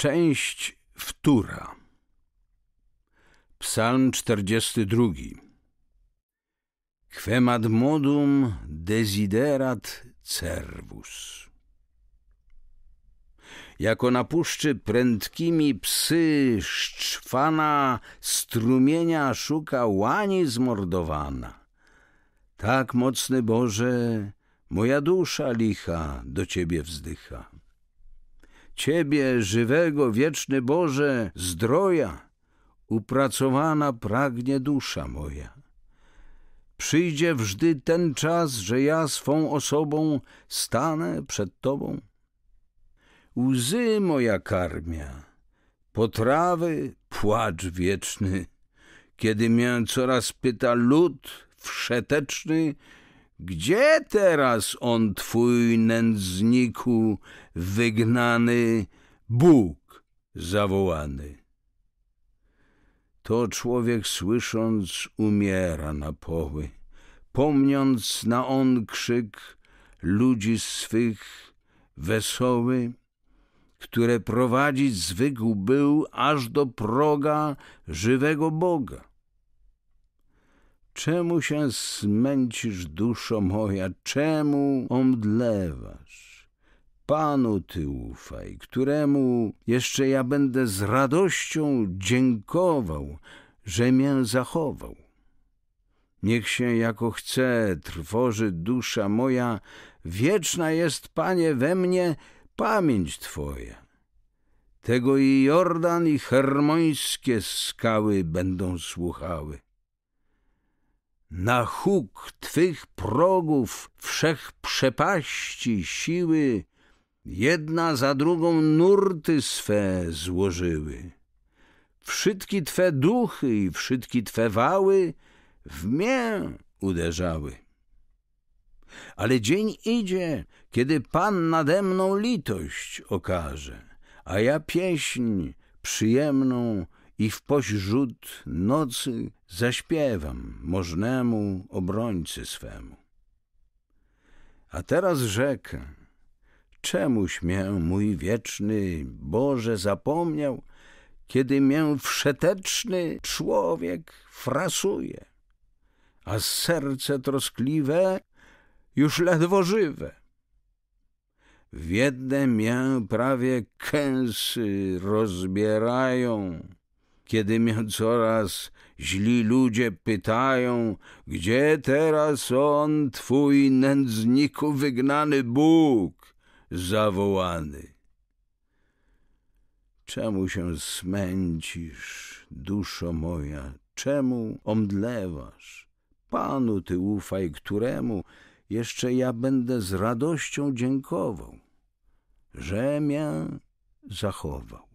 Część wtóra. Psalm 42. Quemad modum desiderat cervus. Jako na puszczy prędkimi psy szczwana strumienia szuka łani zmordowana. Tak mocny Boże, moja dusza licha do Ciebie wzdycha. Ciebie, żywego, wieczny Boże, zdroja, upracowana pragnie dusza moja. Przyjdzie wżdy ten czas, że ja swą osobą stanę przed Tobą. Łzy moja karmia, potrawy płacz wieczny, kiedy mię coraz pyta lud wszeteczny, gdzie teraz on twój nędzniku wygnany, Bóg zawołany? To człowiek słysząc umiera na poły, pomniąc na on krzyk ludzi swych wesoły, które prowadzić zwykł był aż do proga żywego Boga Czemu się zmęcisz, duszo moja, czemu omdlewasz? Panu Ty ufaj, któremu jeszcze ja będę z radością dziękował, że mię zachował. Niech się jako chce trwoży dusza moja, wieczna jest, Panie, we mnie pamięć Twoja. Tego i Jordan, i hermońskie skały będą słuchały na huk twych progów wszech przepaści siły jedna za drugą nurty swe złożyły. Wszystkie twe duchy i wszystkie twe wały w mię uderzały. Ale dzień idzie, kiedy Pan nade mną litość okaże, a ja pieśń przyjemną i w pośród nocy zaśpiewam możnemu obrońcy swemu. A teraz rzekę, czemuś mię mój wieczny Boże zapomniał, kiedy mię wszeteczny człowiek frasuje, a serce troskliwe już ledwo żywe. W jedne mię prawie kęsy rozbierają, kiedy mnie coraz źli ludzie pytają, gdzie teraz on, twój nędzniku wygnany Bóg, zawołany. Czemu się smęcisz, duszo moja, czemu omdlewasz? Panu ty ufaj, któremu jeszcze ja będę z radością dziękował. że Rzemię zachował.